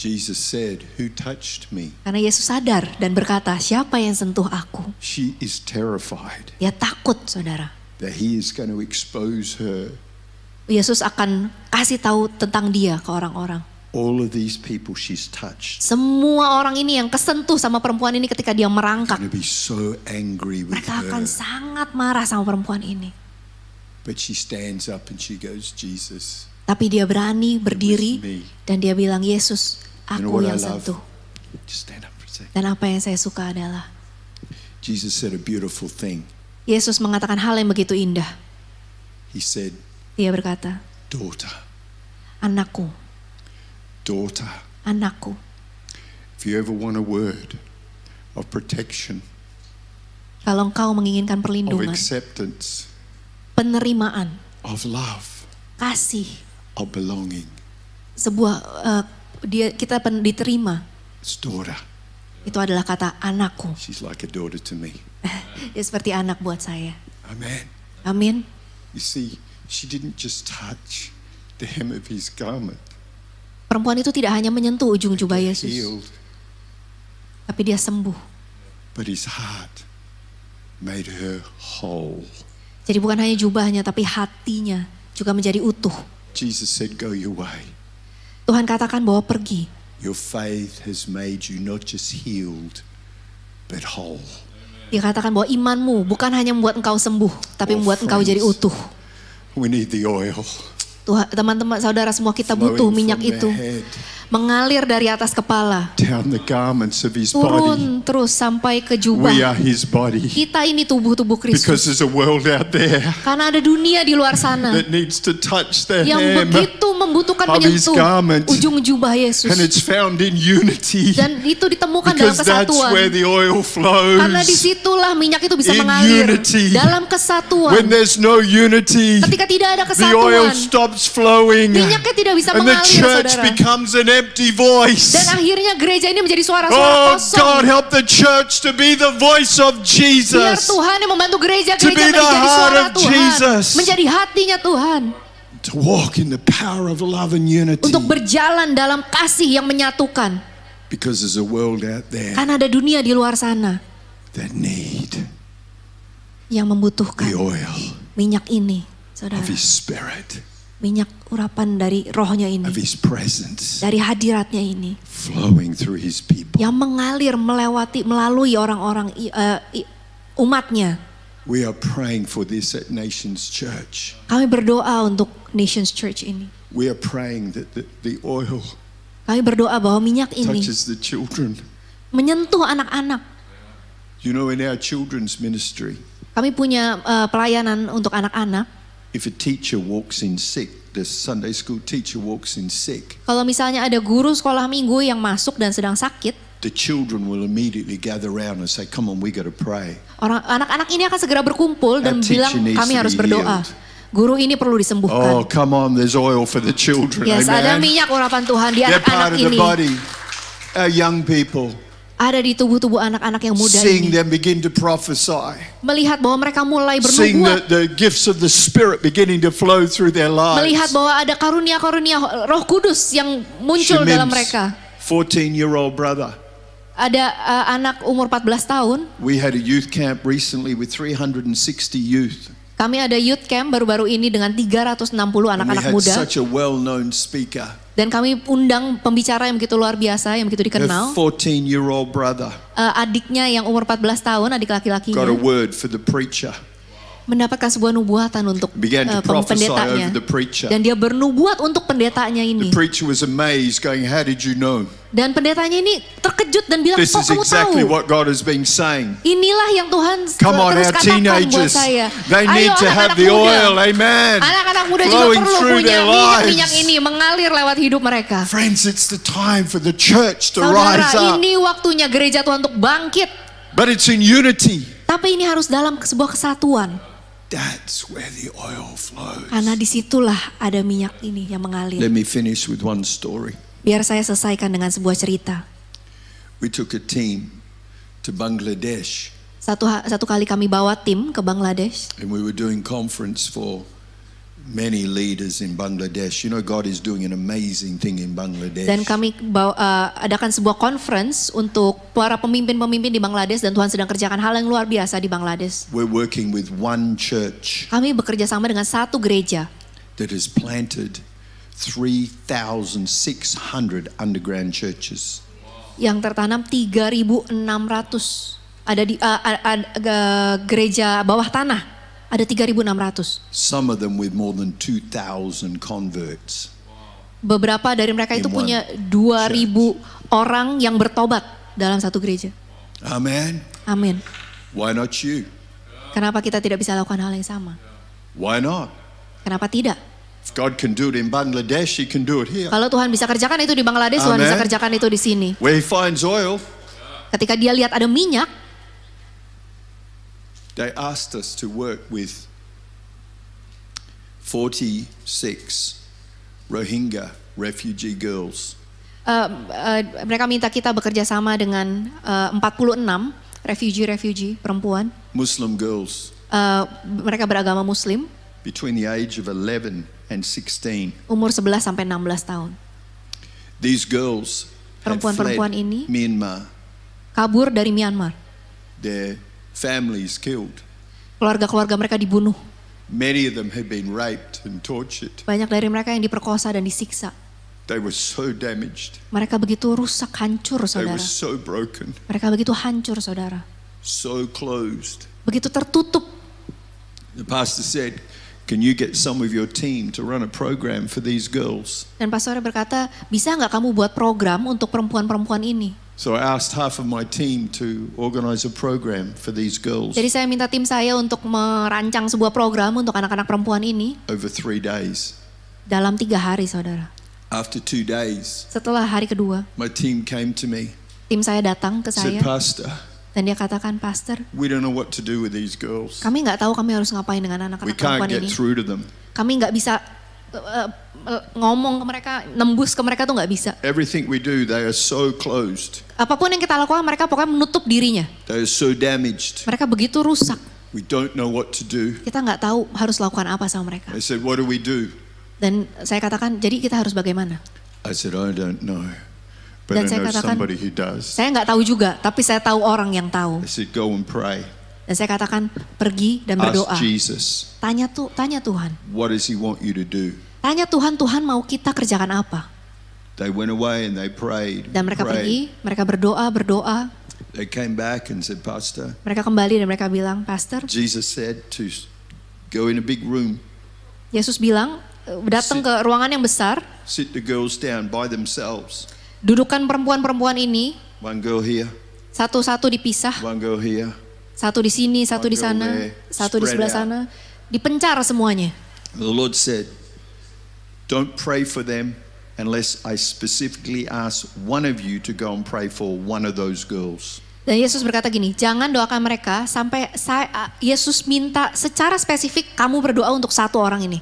Jesus said, "Who touched me?" karena Yesus sadar dan berkata, "Siapa yang sentuh aku?" She is terrified Dia takut, Saudara. that he is going to expose her. Yesus akan kasih tahu tentang dia ke orang-orang. All of these people she's touched Semua orang ini yang kesentuh sama perempuan ini ketika dia merangkak, going to be so angry with mereka akan her. sangat marah sama perempuan ini. But she stands up and she goes, Jesus. Tapi dia berani berdiri dan dia bilang, Yesus, aku yang sentuh. Dan apa yang saya suka adalah Jesus said a beautiful thing. Yesus mengatakan hal yang begitu indah. He said, dia berkata, daughter. Anakku. Daughter. Anakku. If you ever want a word of protection, kalau engkau menginginkan perlindungan, of acceptance, penerimaan of love kasih of belonging sebuah uh, dia kita pen, diterima Stora. itu adalah kata anakku she's like a daughter to me dia ya, seperti anak buat saya amen amin you see she didn't just touch the hem of his garment perempuan itu tidak hanya menyentuh ujung jubah Yesus healed. tapi dia sembuh but his heart made her whole jadi bukan hanya jubahnya tapi hatinya juga menjadi utuh. Jesus said, go your way. Tuhan katakan bahwa pergi. Your faith has made you not just healed, but whole. Dikatakan bahwa imanmu bukan hanya membuat engkau sembuh, tapi membuat friends, engkau jadi utuh. We need the oil. Tuhan, teman-teman, saudara semua kita butuh minyak itu. Head mengalir dari atas kepala. Turun terus sampai ke jubah. Kita ini tubuh-tubuh Kristus. Karena ada dunia di luar sana. yang begitu membutuhkan menyentuh ujung jubah Yesus. Dan itu ditemukan dalam kesatuan. Karena disitulah minyak itu bisa mengalir. Dalam kesatuan. Ketika tidak ada kesatuan. Minyaknya tidak bisa mengalir, saudara empty voice. Dan akhirnya gereja ini menjadi suara-suara oh, kosong. God help the church to be the voice of Jesus. Biar Tuhan yang membantu gereja-gereja menjadi suara Tuhan. Jesus. Menjadi hatinya Tuhan. To walk in the power of love and unity. Untuk berjalan dalam kasih yang menyatukan. Because there's a world out there. Karena ada dunia di luar sana. That need. Yang membutuhkan. The oil. Minyak ini, saudara. Of His Spirit minyak urapan dari rohnya ini, of his presence, dari hadiratnya ini, flowing through his people, yang mengalir melewati melalui orang-orang uh, umatnya. We are praying for this at Nations Church. Kami berdoa untuk Nations Church ini. We are praying that the, the oil kami berdoa bahwa minyak ini touches the children. menyentuh anak-anak. You know, in our children's ministry, kami punya uh, pelayanan untuk anak-anak If a teacher walks in sick, the Sunday school teacher walks in sick. Kalau misalnya ada guru sekolah minggu yang masuk dan sedang sakit, the children will immediately gather around and say, "Come on, we got to pray." Orang anak-anak ini akan segera berkumpul dan Our bilang, "Kami harus berdoa." Guru ini perlu disembuhkan. Oh, come on, there's oil for the children. Yes, Amen. ada minyak urapan Tuhan di anak-anak ini. Our young people ada di tubuh-tubuh anak-anak yang muda Seeing ini. them begin to prophesy. Melihat bahwa mereka mulai bernubuat. the, the gifts of the Spirit beginning to flow through their lives. Melihat bahwa ada karunia-karunia Roh Kudus yang muncul She dalam mereka. 14-year-old brother. Ada uh, anak umur 14 tahun. We had a youth camp recently with 360 youth. Kami ada youth camp baru-baru ini dengan 360 anak-anak muda. Such a well-known speaker. Dan kami undang pembicara yang begitu luar biasa, yang begitu dikenal. 14-year-old brother. Uh, adiknya yang umur 14 tahun, adik laki-lakinya. Got a word for the preacher mendapatkan sebuah nubuatan untuk began to uh, pendetanya. Dan dia bernubuat untuk pendetanya ini. The preacher was Dan pendetanya ini terkejut dan bilang, kok kamu exactly tahu? Inilah yang Tuhan Come on, katakan buat saya. Ayo anak -anak muda. oil, Anak-anak muda juga perlu punya minyak ini mengalir lewat hidup mereka. Saudara, ini waktunya gereja Tuhan untuk bangkit. But it's in unity. Tapi ini harus dalam sebuah kesatuan. That's where the oil flows. Karena disitulah ada minyak ini yang mengalir. Let me finish with one story. Biar saya selesaikan dengan sebuah cerita. We took a team to Bangladesh. Satu satu kali kami bawa tim ke Bangladesh. And we were doing conference for many leaders in Bangladesh. You know, God is doing an amazing thing in Bangladesh. Dan kami bawa, uh, adakan sebuah conference untuk para pemimpin-pemimpin di Bangladesh dan Tuhan sedang kerjakan hal yang luar biasa di Bangladesh. We're working with one church. Kami bekerja sama dengan satu gereja. That has planted 3,600 underground churches. Yang tertanam 3.600 ada di uh, uh, uh, gereja bawah tanah. Ada 3.600. Some of them with more than 2,000 converts. Beberapa dari mereka itu punya 2.000 orang yang bertobat dalam satu gereja. Amin. Amin. Why not you? Kenapa kita tidak bisa lakukan hal yang sama? Why not? Kenapa tidak? If God can do it in Bangladesh, He can do it here. Kalau Tuhan bisa kerjakan itu di Bangladesh, Amen. Tuhan bisa kerjakan itu di sini. Where He finds oil. Ketika dia lihat ada minyak, They asked us to work with 46 Rohingya refugee girls. Uh, uh, mereka minta kita bekerja sama dengan eh, uh, 46 refugee-refugee perempuan. Muslim girls. Uh, mereka beragama Muslim. Between the age of 11 and 16. Umur 11 sampai 16 tahun. These girls perempuan-perempuan ini Myanmar. kabur dari Myanmar. Their families killed. Keluarga-keluarga mereka dibunuh. Many of them had been raped and tortured. Banyak dari mereka yang diperkosa dan disiksa. They were so damaged. Mereka begitu rusak, hancur, saudara. They were so broken. Mereka begitu hancur, saudara. So closed. Begitu tertutup. The pastor said, Can you get some of your team to run a program for these girls? Dan pastor berkata, bisa nggak kamu buat program untuk perempuan-perempuan ini? So I asked half of my team to organize a program for these girls. Jadi saya minta tim saya untuk merancang sebuah program untuk anak-anak perempuan ini. Over three days. Dalam tiga hari, saudara. After two days. Setelah hari kedua. My team came to me. Tim saya datang ke saya. Said, Pastor. Dan dia katakan, Pastor, we don't know what to do with these girls. Kami nggak tahu kami harus ngapain dengan anak-anak perempuan ini. Through to them. Kami nggak bisa uh, Eh, ngomong ke mereka, nembus ke mereka tuh nggak bisa. Everything we do, they are so closed. Apapun yang kita lakukan, mereka pokoknya menutup dirinya. They are so damaged. Mereka begitu rusak. We don't know what to do. Kita nggak tahu harus lakukan apa sama mereka. I said, what do we do? Dan saya katakan, jadi kita harus bagaimana? I said, I don't know. But Dan I saya katakan, somebody who does. saya nggak tahu juga, tapi saya tahu orang yang tahu. I said, go and pray. Dan saya katakan, pergi dan berdoa. Tanya tuh, tanya Tuhan. What does He want you to do? Tanya Tuhan, Tuhan mau kita kerjakan apa? They went away and they prayed. Dan mereka prayed. pergi, mereka berdoa, berdoa. They came back and said, Pastor. Mereka kembali dan mereka bilang, Pastor. Jesus said to go in a big room. Yesus bilang, e, datang ke ruangan yang besar. Sit the girls down by themselves. Dudukan perempuan-perempuan ini. One girl here. Satu-satu dipisah. One girl here. Satu di sini, satu di sana, there. satu di sebelah out. sana. Dipencar semuanya. The Lord said, Don't pray for them unless I specifically ask one of you to go and pray for one of those girls. Dan Yesus berkata gini, jangan doakan mereka sampai saya, Yesus minta secara spesifik kamu berdoa untuk satu orang ini.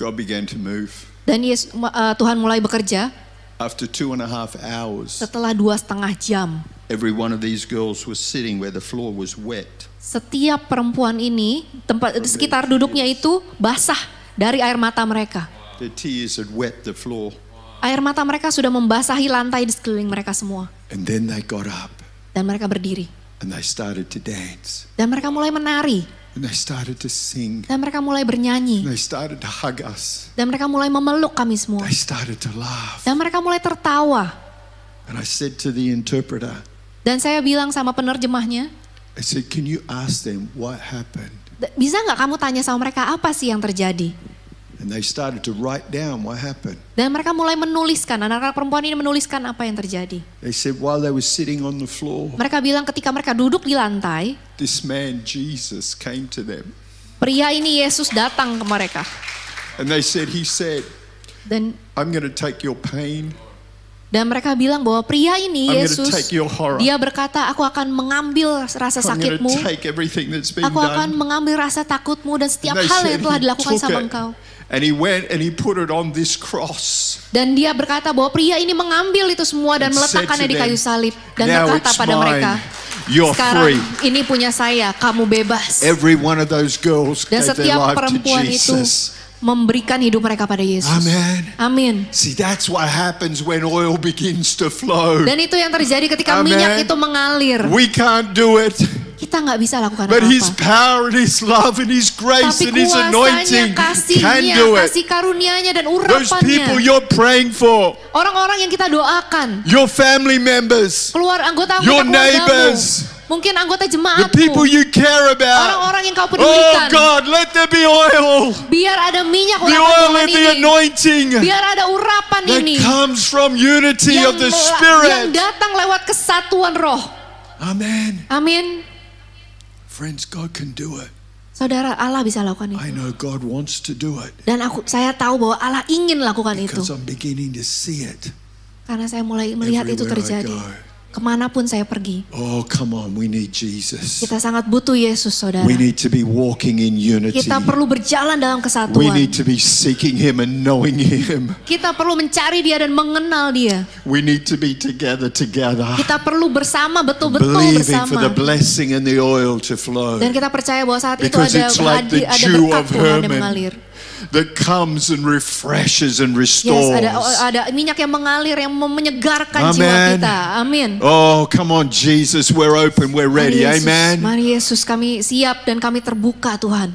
God began to move. Dan Yesus, uh, eh, Tuhan mulai bekerja. After two and a half hours. Setelah dua setengah jam. Every one of these girls was sitting where the floor was wet. Setiap perempuan ini tempat sekitar duduknya itu basah dari air mata mereka. Air mata mereka sudah membasahi lantai di sekeliling mereka semua. Dan mereka berdiri. Dan mereka mulai menari. Dan mereka mulai bernyanyi. Dan mereka mulai memeluk kami semua. Dan mereka mulai tertawa. Dan saya bilang sama penerjemahnya. I Bisa nggak kamu tanya sama mereka apa sih yang terjadi? And they started to write down what happened. Dan mereka mulai menuliskan, anak-anak perempuan ini menuliskan apa yang terjadi. They said while they were sitting on the floor. Mereka bilang ketika mereka duduk di lantai, this man Jesus came to them. Pria ini Yesus datang ke mereka. And they said he said, dan I'm going take your pain. Dan mereka bilang bahwa pria ini Yesus, dia berkata, aku akan mengambil rasa sakitmu, aku akan mengambil rasa takutmu dan setiap hal yang telah dilakukan sama engkau. And he went and he put it on this cross. Dan dia berkata bahwa pria ini mengambil itu semua dan meletakkannya di kayu salib dan berkata pada mereka, Sekarang ini punya saya, kamu bebas. Every one of those girls dan setiap perempuan itu memberikan hidup mereka pada Yesus. Amin. Amin. See that's what happens when oil begins to flow. Dan itu yang terjadi ketika minyak itu mengalir. We can't do it kita nggak bisa lakukan But apa His power, and His love, and His grace, Tapi and His anointing can do it. Kasih karunianya dan urapannya. Those people you're praying for. Orang-orang yang kita doakan. Your family members. Keluar anggota anggota Your neighbors. Mungkin anggota jemaatmu. The people you care about. Orang-orang yang kau pedulikan. Oh God, let there be oil. Biar ada minyak urapan the oil Tuhan ini. The anointing. Biar ada urapan that ini. That comes from unity of the Spirit. Yang datang lewat kesatuan roh. Amen. Amin. Friends, God can do it. Saudara, Allah bisa lakukan itu. I know God wants to do it. Dan aku saya tahu bahwa Allah ingin lakukan Because itu. I'm beginning to see it. Karena saya mulai melihat Everywhere itu terjadi kemanapun saya pergi. Oh, come on, we need Jesus. Kita sangat butuh Yesus, saudara. We need to be walking in unity. Kita perlu berjalan dalam kesatuan. We need to be seeking Him and knowing Him. Kita perlu mencari Dia dan mengenal Dia. We need to be together together. Kita perlu bersama betul-betul bersama. for the blessing and the oil to flow. Dan kita percaya bahwa saat Because itu ada like ada berkat Tuhan yang mengalir that comes and refreshes and restores. Yes, ada oh, ada minyak yang mengalir yang menyegarkan Amen. jiwa kita. Amin. Oh, come on Jesus, we're open, we're ready. Mari Yesus, Amen. Mari Yesus, kami siap dan kami terbuka Tuhan.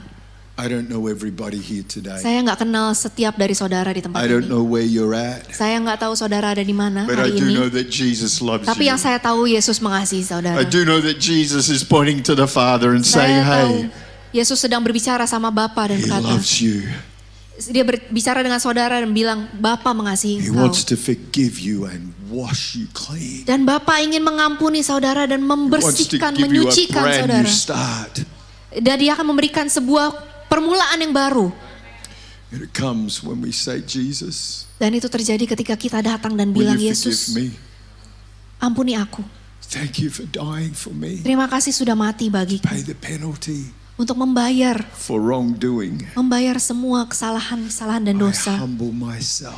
I don't know everybody here today. Saya nggak kenal setiap dari saudara di tempat I don't ini. know where you're at. Saya nggak tahu saudara ada di mana But hari I do ini. Know that Jesus loves Tapi you. yang saya tahu Yesus mengasihi saudara. I do know that Jesus is pointing to the Father and saying, "Hey." Yesus sedang berbicara sama Bapa dan berkata, dia berbicara dengan saudara dan bilang Bapa mengasihi He wants to forgive you and wash you clean. Dan Bapa ingin mengampuni saudara dan membersihkan, menyucikan saudara. Dan dia akan memberikan sebuah permulaan yang baru. it comes when we say Jesus, Dan itu terjadi ketika kita datang dan bilang Yesus, ampuni aku. Thank you for dying for me. Terima kasih sudah mati bagi. Pay the penalty untuk membayar for wrongdoing. membayar semua kesalahan-kesalahan dan dosa.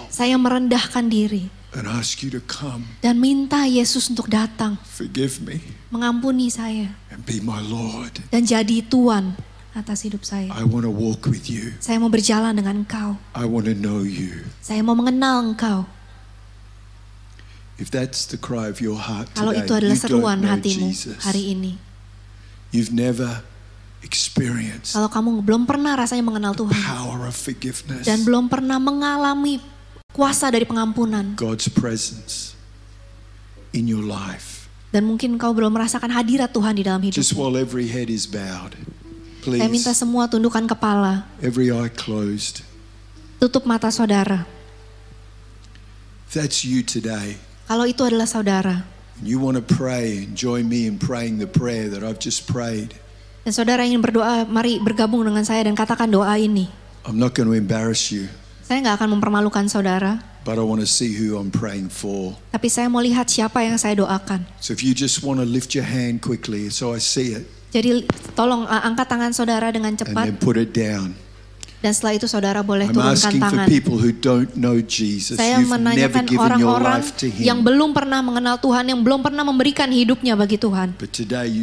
Saya merendahkan diri and ask you to come. dan minta Yesus untuk datang. Forgive me. Mengampuni saya. And be my Lord. Dan jadi Tuhan atas hidup saya. I want to walk with you. Saya mau berjalan dengan Engkau. I want to know you. Saya mau mengenal Engkau. If that's the cry of your heart today, Kalau itu adalah seruan hatimu Jesus. hari ini. You've never experience kalau kamu belum pernah rasanya mengenal Tuhan power of forgiveness, dan belum pernah mengalami kuasa dari pengampunan God's presence in your life. Dan mungkin kau belum merasakan hadirat Tuhan di dalam hidup. Just while every head is bowed, please. Saya minta semua tundukkan kepala. Every eye closed. Tutup mata saudara. That's you today. Kalau itu adalah saudara. You want to pray and join me in praying the prayer that I've just prayed. Dan saudara ingin berdoa, mari bergabung dengan saya dan katakan doa ini. I'm not going to embarrass you. Saya nggak akan mempermalukan saudara. But I want to see who I'm praying for. Tapi saya mau lihat siapa yang saya doakan. So if you just want to lift your hand quickly so I see it. Jadi tolong angkat tangan saudara dengan cepat. And then put it down. Dan setelah itu saudara boleh turunkan tangan. Saya You've menanyakan orang-orang yang belum pernah mengenal Tuhan, yang belum pernah memberikan hidupnya bagi Tuhan.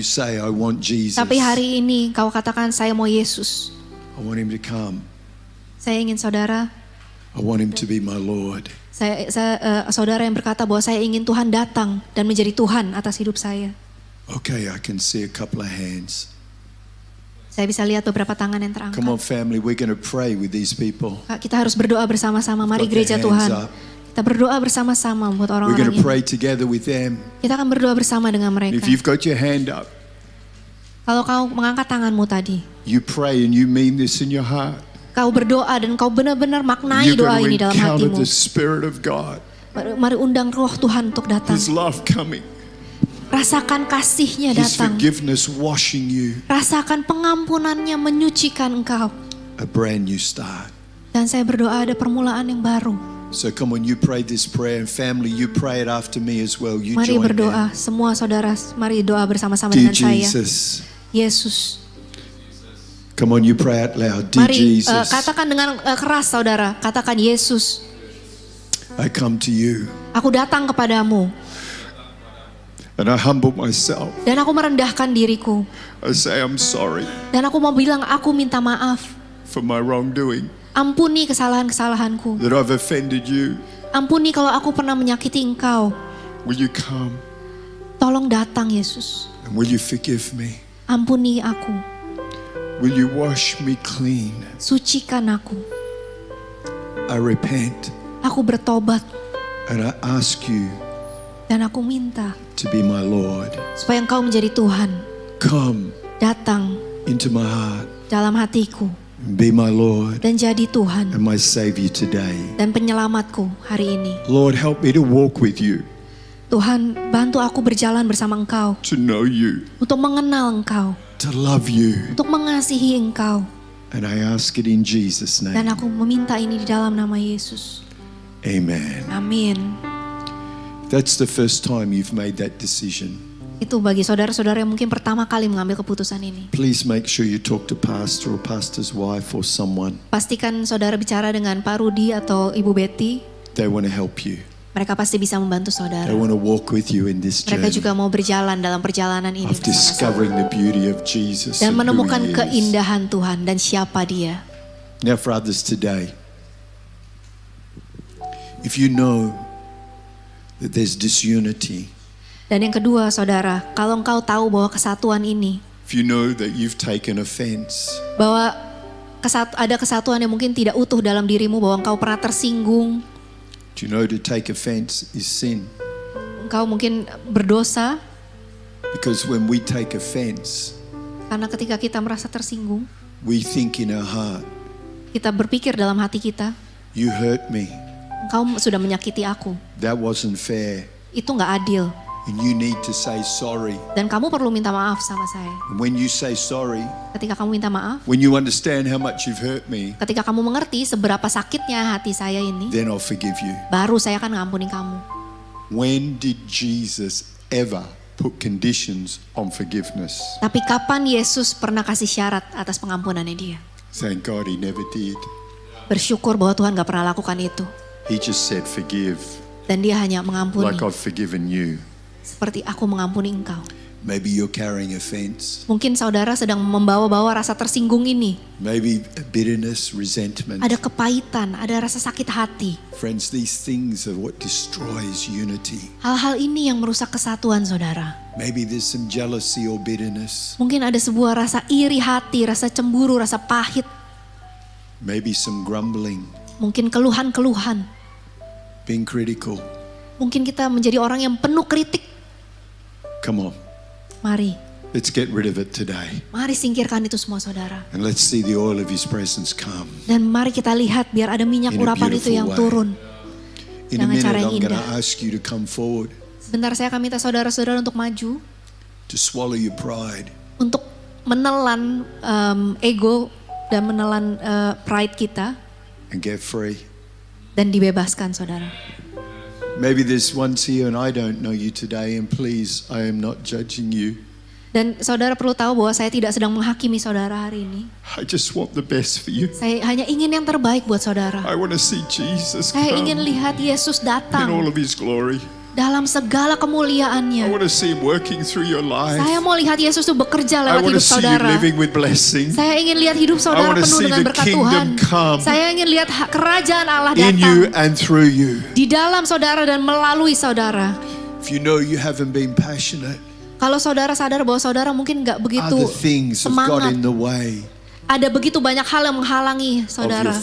say, Tapi hari ini kau katakan saya mau Yesus. Saya ingin saudara. I want him to be my Lord. Saya, saya uh, saudara yang berkata bahwa saya ingin Tuhan datang dan menjadi Tuhan atas hidup saya. Okay, I can see a couple of hands. Saya bisa lihat beberapa tangan yang terangkat. Come on family, we're gonna pray with these people. Kita harus berdoa bersama-sama. Mari gereja Tuhan. Kita berdoa bersama-sama buat orang-orang ini. Pray with them. Kita akan berdoa bersama dengan mereka. If you've got your hand up, kalau kau mengangkat tanganmu tadi, you pray and you mean this in your heart. Kau berdoa dan kau benar-benar maknai doa ini dalam hatimu. The of God. Mari, undang roh Tuhan untuk datang. Rasakan kasihnya datang. His washing you. Rasakan pengampunannya menyucikan engkau. A brand new start. Dan saya berdoa ada permulaan yang baru. So come on, you pray this prayer and family, you pray it after me as well. You mari join berdoa, in. semua saudara, mari doa bersama-sama dengan Jesus. saya. Yesus. Come on, you pray out loud. Dear mari, eh, Jesus. Uh, katakan dengan uh, keras saudara, katakan Yesus. I come to you. Aku datang kepadamu. And I humble myself. Dan aku merendahkan diriku. I say I'm sorry. Dan aku mau bilang aku minta maaf. For my wrongdoing. Ampuni kesalahan-kesalahanku. That I've offended you. Ampuni kalau aku pernah menyakiti engkau. Will you come? Tolong datang Yesus. And will you forgive me? Ampuni aku. Will you wash me clean? Sucikan aku. I repent. Aku bertobat. And I ask you dan aku minta to be my Lord. supaya engkau menjadi Tuhan. Come datang into my heart. dalam hatiku. Be my Lord dan jadi Tuhan and my Savior today. dan penyelamatku hari ini. Lord, help me to walk with you. Tuhan, bantu aku berjalan bersama Engkau. To know you. Untuk mengenal Engkau. To love you. Untuk mengasihi Engkau. And I ask it in Jesus name. Dan aku meminta ini di dalam nama Yesus. Amen. Amin. That's the first time you've made that decision. Itu bagi saudara-saudara yang mungkin pertama kali mengambil keputusan ini. Please make sure you talk to pastor or pastor's wife or someone. Pastikan saudara bicara dengan Pak Rudi atau Ibu Betty. They want to help you. Mereka pasti bisa membantu saudara. They want to walk with you in this Mereka juga mau berjalan dalam perjalanan ini. Of discovering the beauty of Jesus. Dan menemukan keindahan Tuhan dan siapa Dia. Now for others today, if you know there's disunity. Dan yang kedua, saudara, kalau engkau tahu bahwa kesatuan ini, if you know that you've taken offense, bahwa kesat, ada kesatuan yang mungkin tidak utuh dalam dirimu, bahwa engkau pernah tersinggung. you know to take offense is sin? Engkau mungkin berdosa. Because when we take offense, karena ketika kita merasa tersinggung, we think in our heart. Kita berpikir dalam hati kita. You hurt me. Engkau sudah menyakiti aku. That wasn't fair. Itu nggak adil. And you need to say sorry. Dan kamu perlu minta maaf sama saya. And when you say sorry, ketika kamu minta maaf, when you understand how much you've hurt me, ketika kamu mengerti seberapa sakitnya hati saya ini, then I'll forgive you. Baru saya akan ngampuni kamu. When did Jesus ever put conditions on forgiveness? Tapi kapan Yesus pernah kasih syarat atas pengampunannya dia? Thank God he never did. Bersyukur bahwa Tuhan gak pernah lakukan itu. He just said, forgive. Dan dia hanya mengampuni. Like I've forgiven you. Seperti aku mengampuni engkau. Maybe you're carrying offense. Mungkin saudara sedang membawa-bawa rasa tersinggung ini. Maybe bitterness, resentment. Ada kepahitan, ada rasa sakit hati. Friends, these things are what destroys unity. Hal-hal ini yang merusak kesatuan saudara. Maybe there's some jealousy or bitterness. Mungkin ada sebuah rasa iri hati, rasa cemburu, rasa pahit. Maybe some grumbling. Mungkin keluhan-keluhan. Being critical. Mungkin kita menjadi orang yang penuh kritik. Come on. Mari. Let's get rid of it today. Mari singkirkan itu semua saudara. And let's see the oil of his presence come. Dan mari kita lihat biar ada minyak urapan itu yang way. turun. In Dengan a minute, cara yang I'm Ask you to come forward. Sebentar saya akan minta saudara-saudara untuk maju. To swallow your pride. Untuk menelan um, ego dan menelan uh, pride kita. And get free dan dibebaskan saudara. Maybe this one here and I don't know you today and please I am not judging you. Dan saudara perlu tahu bahwa saya tidak sedang menghakimi saudara hari ini. I just want the best for you. Saya hanya ingin yang terbaik buat saudara. I want to see Jesus. Saya ingin lihat Yesus datang. In all of his glory dalam segala kemuliaannya. Saya mau lihat Yesus itu bekerja lewat hidup saudara. Saya ingin lihat hidup saudara penuh dengan berkat Tuhan. Saya ingin lihat kerajaan Allah datang. Di dalam saudara dan melalui saudara. Kalau saudara sadar bahwa saudara mungkin nggak begitu semangat. Ada begitu banyak hal yang menghalangi saudara.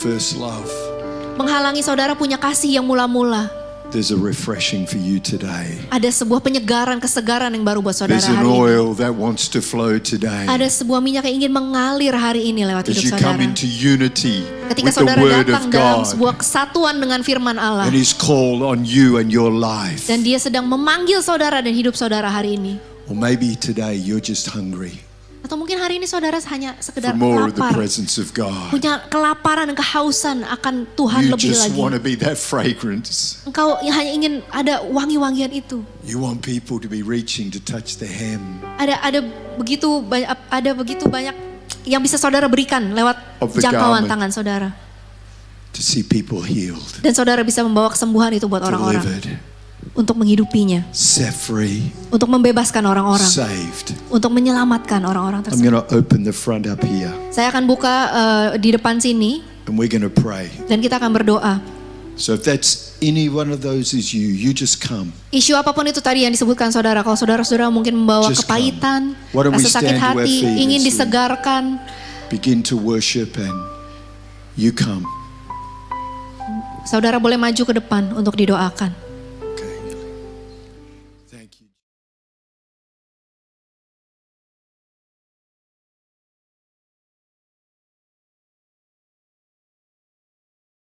Menghalangi saudara punya kasih yang mula-mula. There's a refreshing for you today. Ada sebuah penyegaran, kesegaran yang baru buat saudara There's an hari oil That wants to flow today. Ada sebuah minyak yang ingin mengalir hari ini lewat As hidup you saudara. Come into unity Ketika with saudara the word datang of God, dalam sebuah kesatuan dengan firman Allah. And he's called on you and your life. Dan dia sedang memanggil saudara dan hidup saudara hari ini. Or maybe today you're just hungry. Atau mungkin hari ini saudara hanya sekedar lapar. Punya kelaparan dan kehausan akan Tuhan you lebih lagi. Engkau hanya ingin ada wangi-wangian itu. You want people to be reaching to touch the hem. Ada ada begitu banyak ada begitu banyak yang bisa saudara berikan lewat jangkauan tangan saudara. To see people healed. Dan saudara bisa membawa kesembuhan itu buat orang-orang untuk menghidupinya, set free, untuk membebaskan orang-orang, saved, untuk menyelamatkan orang-orang tersebut. Saya akan buka uh, di depan sini. Dan kita akan berdoa. So if that's any one of those is you, you just come. Isu apapun itu tadi yang disebutkan saudara, kalau saudara-saudara mungkin membawa just kepahitan, rasa sakit hati, ingin disegarkan. Begin to worship and you come. Saudara boleh maju ke depan untuk didoakan.